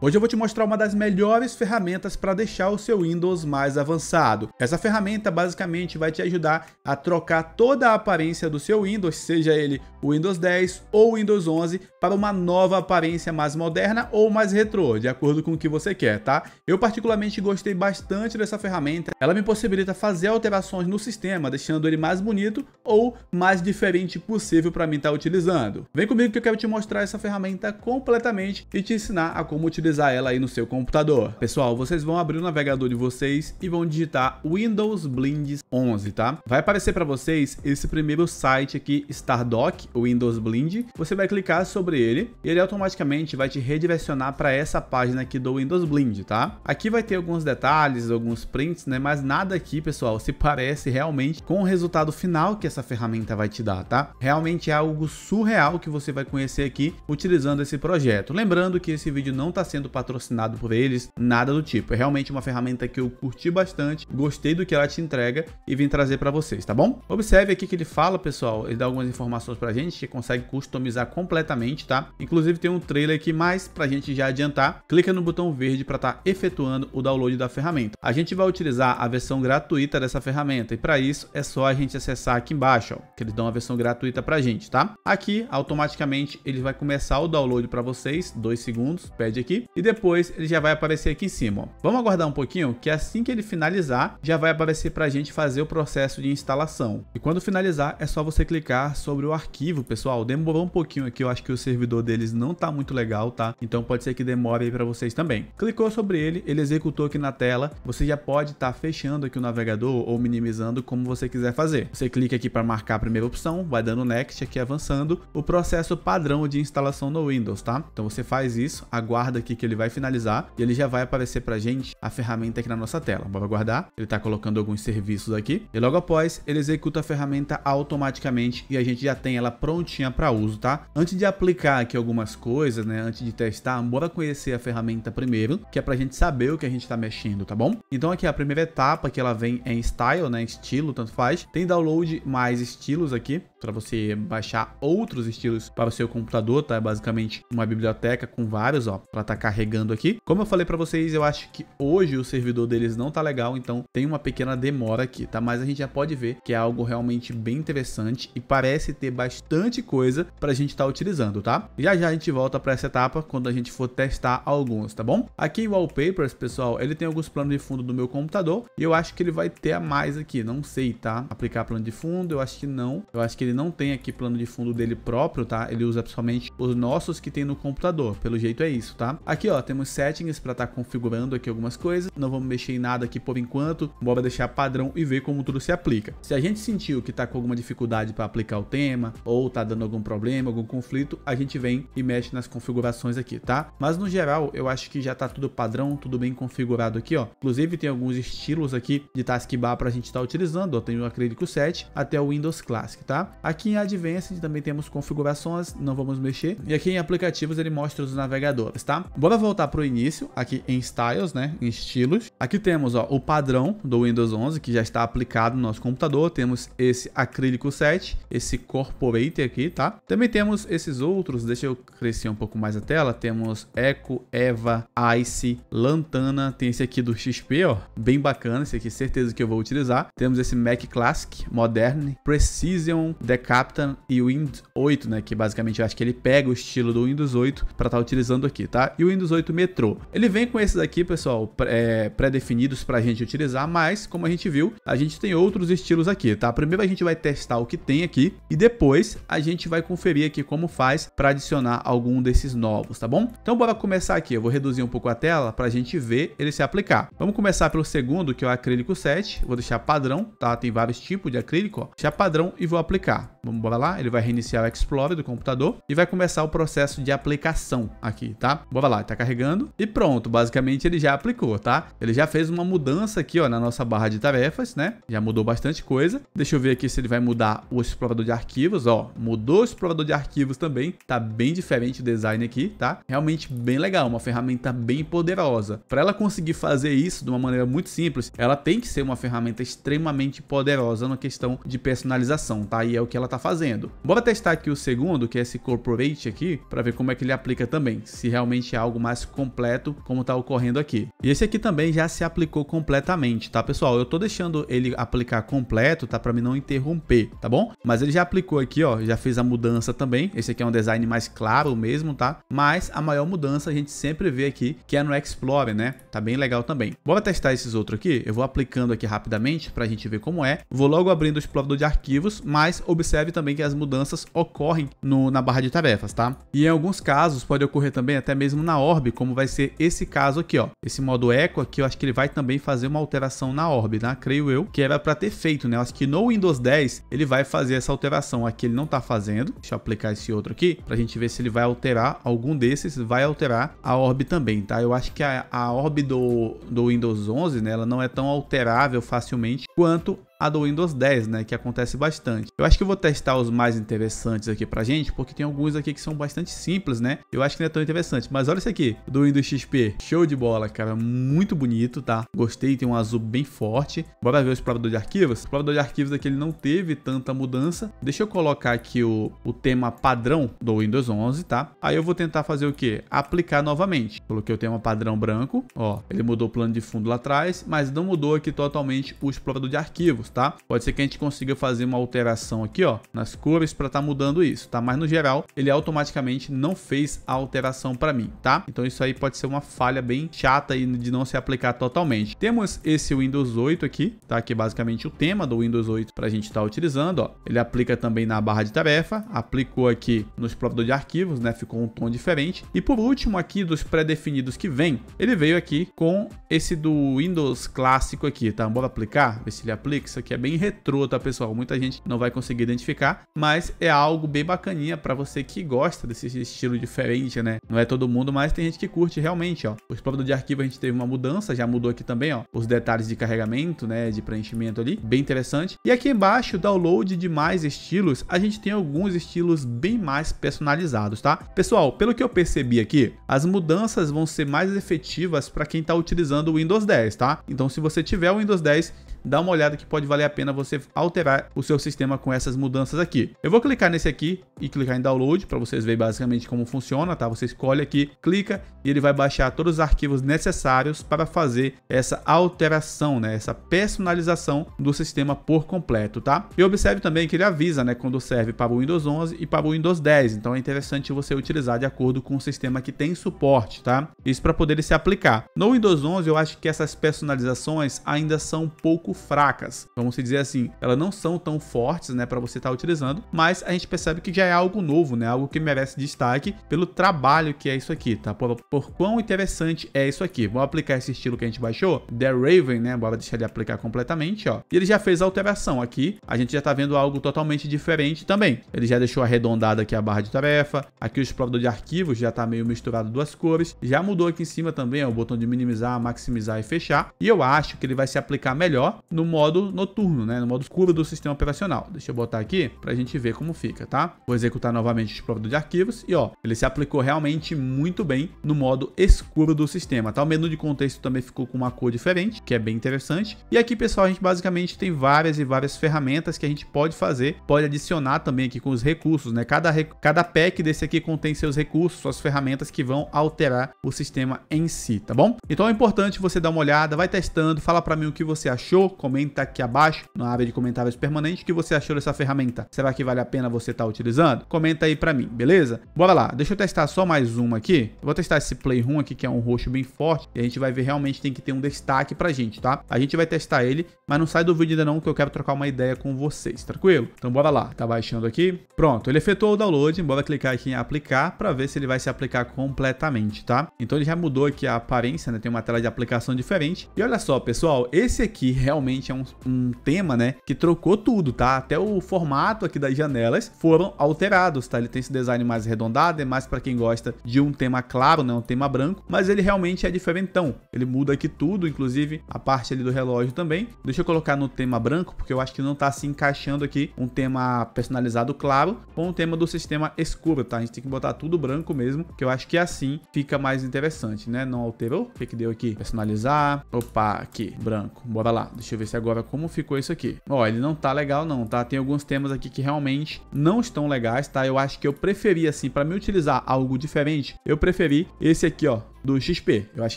Hoje eu vou te mostrar uma das melhores ferramentas para deixar o seu Windows mais avançado. Essa ferramenta basicamente vai te ajudar a trocar toda a aparência do seu Windows, seja ele o Windows 10 ou o Windows 11, para uma nova aparência mais moderna ou mais retrô, de acordo com o que você quer, tá? Eu particularmente gostei bastante dessa ferramenta. Ela me possibilita fazer alterações no sistema, deixando ele mais bonito ou mais diferente possível para mim estar tá utilizando. Vem comigo que eu quero te mostrar essa ferramenta completamente e te ensinar a como utilizar disponibilizar ela aí no seu computador. Pessoal, vocês vão abrir o navegador de vocês e vão digitar Windows Blinds 11, tá? Vai aparecer para vocês esse primeiro site aqui, Stardock, Windows Blind. Você vai clicar sobre ele e ele automaticamente vai te redirecionar para essa página aqui do Windows Blind, tá? Aqui vai ter alguns detalhes, alguns prints, né? Mas nada aqui, pessoal, se parece realmente com o resultado final que essa ferramenta vai te dar, tá? Realmente é algo surreal que você vai conhecer aqui utilizando esse projeto. Lembrando que esse vídeo não está sendo sendo patrocinado por eles, nada do tipo. É realmente uma ferramenta que eu curti bastante, gostei do que ela te entrega e vim trazer para vocês, tá bom? Observe aqui que ele fala, pessoal, ele dá algumas informações para a gente que consegue customizar completamente, tá? Inclusive tem um trailer aqui, mas a gente já adiantar, clica no botão verde para estar tá efetuando o download da ferramenta. A gente vai utilizar a versão gratuita dessa ferramenta e para isso é só a gente acessar aqui embaixo, ó, que eles dão a versão gratuita para a gente, tá? Aqui, automaticamente, ele vai começar o download para vocês, dois segundos, pede aqui, e depois ele já vai aparecer aqui em cima. Ó. Vamos aguardar um pouquinho que assim que ele finalizar, já vai aparecer para a gente fazer o processo de instalação. E quando finalizar, é só você clicar sobre o arquivo, pessoal. Demorou um pouquinho aqui, eu acho que o servidor deles não está muito legal, tá? Então pode ser que demore aí para vocês também. Clicou sobre ele, ele executou aqui na tela. Você já pode estar tá fechando aqui o navegador ou minimizando como você quiser fazer. Você clica aqui para marcar a primeira opção, vai dando next aqui avançando. O processo padrão de instalação no Windows, tá? Então você faz isso, aguarda aqui que ele vai finalizar e ele já vai aparecer para gente a ferramenta aqui na nossa tela. Bora guardar. Ele está colocando alguns serviços aqui e logo após ele executa a ferramenta automaticamente e a gente já tem ela prontinha para uso, tá? Antes de aplicar aqui algumas coisas, né? Antes de testar, bora conhecer a ferramenta primeiro, que é para a gente saber o que a gente está mexendo, tá bom? Então aqui a primeira etapa que ela vem é em style, né? Estilo, tanto faz. Tem download mais estilos aqui para você baixar outros estilos para o seu computador, tá? É basicamente uma biblioteca com vários, ó, para atacar carregando aqui. Como eu falei para vocês, eu acho que hoje o servidor deles não tá legal, então tem uma pequena demora aqui, tá? Mas a gente já pode ver que é algo realmente bem interessante e parece ter bastante coisa pra gente estar tá utilizando, tá? Já já a gente volta para essa etapa quando a gente for testar alguns, tá bom? Aqui o Wallpapers, pessoal, ele tem alguns planos de fundo do meu computador e eu acho que ele vai ter a mais aqui, não sei, tá? Aplicar plano de fundo, eu acho que não. Eu acho que ele não tem aqui plano de fundo dele próprio, tá? Ele usa somente os nossos que tem no computador, pelo jeito é isso, tá? Aqui Aqui ó, temos settings para estar tá configurando aqui algumas coisas, não vamos mexer em nada aqui por enquanto, bora deixar padrão e ver como tudo se aplica. Se a gente sentiu que está com alguma dificuldade para aplicar o tema, ou está dando algum problema, algum conflito, a gente vem e mexe nas configurações aqui, tá? Mas no geral, eu acho que já está tudo padrão, tudo bem configurado aqui ó, inclusive tem alguns estilos aqui de taskbar para a gente estar tá utilizando, ó, tem o acrílico 7 até o Windows Classic, tá? Aqui em Advanced também temos configurações, não vamos mexer, e aqui em aplicativos ele mostra os navegadores, tá? Bora Bora voltar para o início, aqui em Styles, né, em Estilos. Aqui temos ó, o padrão do Windows 11, que já está aplicado no nosso computador. Temos esse acrílico 7, esse Corporate aqui, tá? Também temos esses outros, deixa eu crescer um pouco mais a tela. Temos Eco, Eva, Ice, Lantana, tem esse aqui do XP, ó, bem bacana, esse aqui certeza que eu vou utilizar. Temos esse Mac Classic, Modern, Precision, Decapitan e Windows 8, né, que basicamente eu acho que ele pega o estilo do Windows 8 para estar tá utilizando aqui, tá? E o o Windows 8 Metro. Ele vem com esses aqui, pessoal, é, pré-definidos para a gente utilizar, mas como a gente viu, a gente tem outros estilos aqui, tá? Primeiro a gente vai testar o que tem aqui e depois a gente vai conferir aqui como faz para adicionar algum desses novos, tá bom? Então bora começar aqui, eu vou reduzir um pouco a tela para a gente ver ele se aplicar. Vamos começar pelo segundo, que é o acrílico 7, vou deixar padrão, tá? Tem vários tipos de acrílico, ó. deixar padrão e vou aplicar. Vamos lá, ele vai reiniciar o Explorer do computador e vai começar o processo de aplicação aqui, tá? Bora lá, tá carregando e pronto, basicamente ele já aplicou, tá? Ele já fez uma mudança aqui, ó, na nossa barra de tarefas, né? Já mudou bastante coisa. Deixa eu ver aqui se ele vai mudar o explorador de arquivos, ó. Mudou o explorador de arquivos também, tá bem diferente o design aqui, tá? Realmente bem legal, uma ferramenta bem poderosa. Para ela conseguir fazer isso de uma maneira muito simples, ela tem que ser uma ferramenta extremamente poderosa na questão de personalização, tá? E é o que ela tá Tá fazendo. Bora testar aqui o segundo, que é esse Corporate aqui, para ver como é que ele aplica também, se realmente é algo mais completo, como está ocorrendo aqui. E esse aqui também já se aplicou completamente, tá pessoal? Eu estou deixando ele aplicar completo, tá? Para mim não interromper, tá bom? Mas ele já aplicou aqui, ó, já fez a mudança também. Esse aqui é um design mais claro mesmo, tá? Mas a maior mudança a gente sempre vê aqui, que é no Explorer, né? Tá bem legal também. Bora testar esses outros aqui? Eu vou aplicando aqui rapidamente para a gente ver como é. Vou logo abrindo o explorador de arquivos, mas observa observe também que as mudanças ocorrem no, na barra de tarefas, tá? E em alguns casos pode ocorrer também até mesmo na orb, como vai ser esse caso aqui, ó. Esse modo eco aqui, eu acho que ele vai também fazer uma alteração na orb, né? Tá? Creio eu, que era para ter feito, né? Eu acho que no Windows 10 ele vai fazer essa alteração. Aqui ele não tá fazendo. Deixa eu aplicar esse outro aqui pra gente ver se ele vai alterar algum desses, vai alterar a orb também, tá? Eu acho que a, a orb do, do Windows 11, né? Ela não é tão alterável facilmente quanto a do Windows 10, né, que acontece bastante. Eu acho que vou testar os mais interessantes aqui pra gente, porque tem alguns aqui que são bastante simples, né? Eu acho que não é tão interessante, mas olha esse aqui, do Windows XP. Show de bola, cara, muito bonito, tá? Gostei, tem um azul bem forte. Bora ver o explorador de arquivos? O explorador de arquivos aqui ele não teve tanta mudança. Deixa eu colocar aqui o, o tema padrão do Windows 11, tá? Aí eu vou tentar fazer o quê? Aplicar novamente. Coloquei o tema padrão branco, ó, ele mudou o plano de fundo lá atrás, mas não mudou aqui totalmente o explorador de arquivos tá? Pode ser que a gente consiga fazer uma alteração aqui, ó, nas cores para estar tá mudando isso, tá? Mas no geral, ele automaticamente não fez a alteração para mim, tá? Então isso aí pode ser uma falha bem chata aí de não se aplicar totalmente. Temos esse Windows 8 aqui, tá? Que é basicamente o tema do Windows 8 para a gente estar tá utilizando, ó. Ele aplica também na barra de tarefa, aplicou aqui no explorador de arquivos, né? Ficou um tom diferente. E por último aqui dos pré-definidos que vem, ele veio aqui com esse do Windows clássico aqui, tá? Bora aplicar, ver se ele aplica, isso aqui é bem retrô, tá, pessoal? Muita gente não vai conseguir identificar, mas é algo bem bacaninha para você que gosta desse estilo diferente, né? Não é todo mundo, mas tem gente que curte realmente, ó. O explorador de arquivo a gente teve uma mudança, já mudou aqui também, ó, os detalhes de carregamento, né, de preenchimento ali, bem interessante. E aqui embaixo, download de mais estilos, a gente tem alguns estilos bem mais personalizados, tá? Pessoal, pelo que eu percebi aqui, as mudanças vão ser mais efetivas para quem está utilizando o Windows 10, tá? Então, se você tiver o Windows 10, dá uma olhada que pode valer a pena você alterar o seu sistema com essas mudanças aqui. Eu vou clicar nesse aqui e clicar em download para vocês verem basicamente como funciona, tá? Você escolhe aqui, clica e ele vai baixar todos os arquivos necessários para fazer essa alteração, né? Essa personalização do sistema por completo, tá? E observe também que ele avisa, né? Quando serve para o Windows 11 e para o Windows 10. Então é interessante você utilizar de acordo com o sistema que tem suporte, tá? Isso para poder se aplicar. No Windows 11 eu acho que essas personalizações ainda são um pouco fracas, vamos dizer assim. Elas não são tão fortes, né, para você estar tá utilizando, mas a gente percebe que já é algo novo, né, algo que merece destaque pelo trabalho que é isso aqui, tá? Por, por quão interessante é isso aqui. Vamos aplicar esse estilo que a gente baixou, The Raven, né, bora deixar ele aplicar completamente, ó. E ele já fez a alteração aqui, a gente já tá vendo algo totalmente diferente também. Ele já deixou arredondada aqui a barra de tarefa, aqui o explorador de arquivos já tá meio misturado duas cores, já mudou aqui em cima também, ó, o botão de minimizar, maximizar e fechar, e eu acho que ele vai se aplicar melhor no modo noturno, né? No modo escuro do sistema operacional. Deixa eu botar aqui para a gente ver como fica, tá? Vou executar novamente o explorador de arquivos e ó, ele se aplicou realmente muito bem no modo escuro do sistema, tá? O menu de contexto também ficou com uma cor diferente, que é bem interessante. E aqui, pessoal, a gente basicamente tem várias e várias ferramentas que a gente pode fazer, pode adicionar também aqui com os recursos, né? Cada, rec... cada pack desse aqui contém seus recursos, suas ferramentas que vão alterar o sistema em si, tá bom? Então é importante você dar uma olhada, vai testando, fala para mim o que você achou, comenta aqui abaixo, na área de comentários permanentes, o que você achou dessa ferramenta. Será que vale a pena você estar tá utilizando? Comenta aí para mim, beleza? Bora lá, deixa eu testar só mais uma aqui. vou testar esse Playroom aqui, que é um roxo bem forte, e a gente vai ver realmente tem que ter um destaque pra gente, tá? A gente vai testar ele, mas não sai do vídeo ainda não, que eu quero trocar uma ideia com vocês, tranquilo? Então bora lá, tá baixando aqui. Pronto, ele efetuou o download, bora clicar aqui em aplicar para ver se ele vai se aplicar completamente, tá? Então ele já mudou aqui a aparência, né? Tem uma tela de aplicação diferente. E olha só, pessoal, esse aqui realmente realmente é um, um tema, né, que trocou tudo, tá? Até o formato aqui das janelas foram alterados, tá? Ele tem esse design mais arredondado, é mais para quem gosta de um tema claro, né, um tema branco, mas ele realmente é diferentão. Ele muda aqui tudo, inclusive a parte ali do relógio também. Deixa eu colocar no tema branco, porque eu acho que não tá se encaixando aqui um tema personalizado claro com o tema do sistema escuro, tá? A gente tem que botar tudo branco mesmo, que eu acho que assim fica mais interessante, né? Não alterou? O que que deu aqui? Personalizar. Opa, aqui, branco. Bora lá. Deixa eu eu ver se agora como ficou isso aqui. Ó, ele não tá legal não, tá? Tem alguns temas aqui que realmente não estão legais, tá? Eu acho que eu preferi, assim, pra me utilizar algo diferente, eu preferi esse aqui, ó, do XP. Eu acho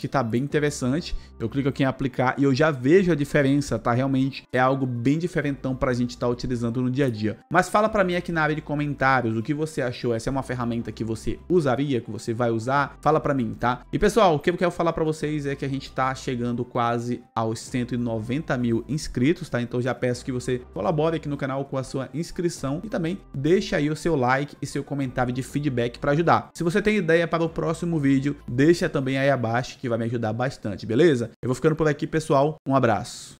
que tá bem interessante. Eu clico aqui em aplicar e eu já vejo a diferença, tá? Realmente é algo bem diferentão pra gente estar tá utilizando no dia a dia. Mas fala pra mim aqui na área de comentários o que você achou. Essa é uma ferramenta que você usaria, que você vai usar? Fala pra mim, tá? E pessoal, o que eu quero falar pra vocês é que a gente tá chegando quase aos 190 mil mil inscritos, tá? Então já peço que você colabore aqui no canal com a sua inscrição e também deixe aí o seu like e seu comentário de feedback para ajudar. Se você tem ideia para o próximo vídeo, deixa também aí abaixo que vai me ajudar bastante, beleza? Eu vou ficando por aqui, pessoal. Um abraço.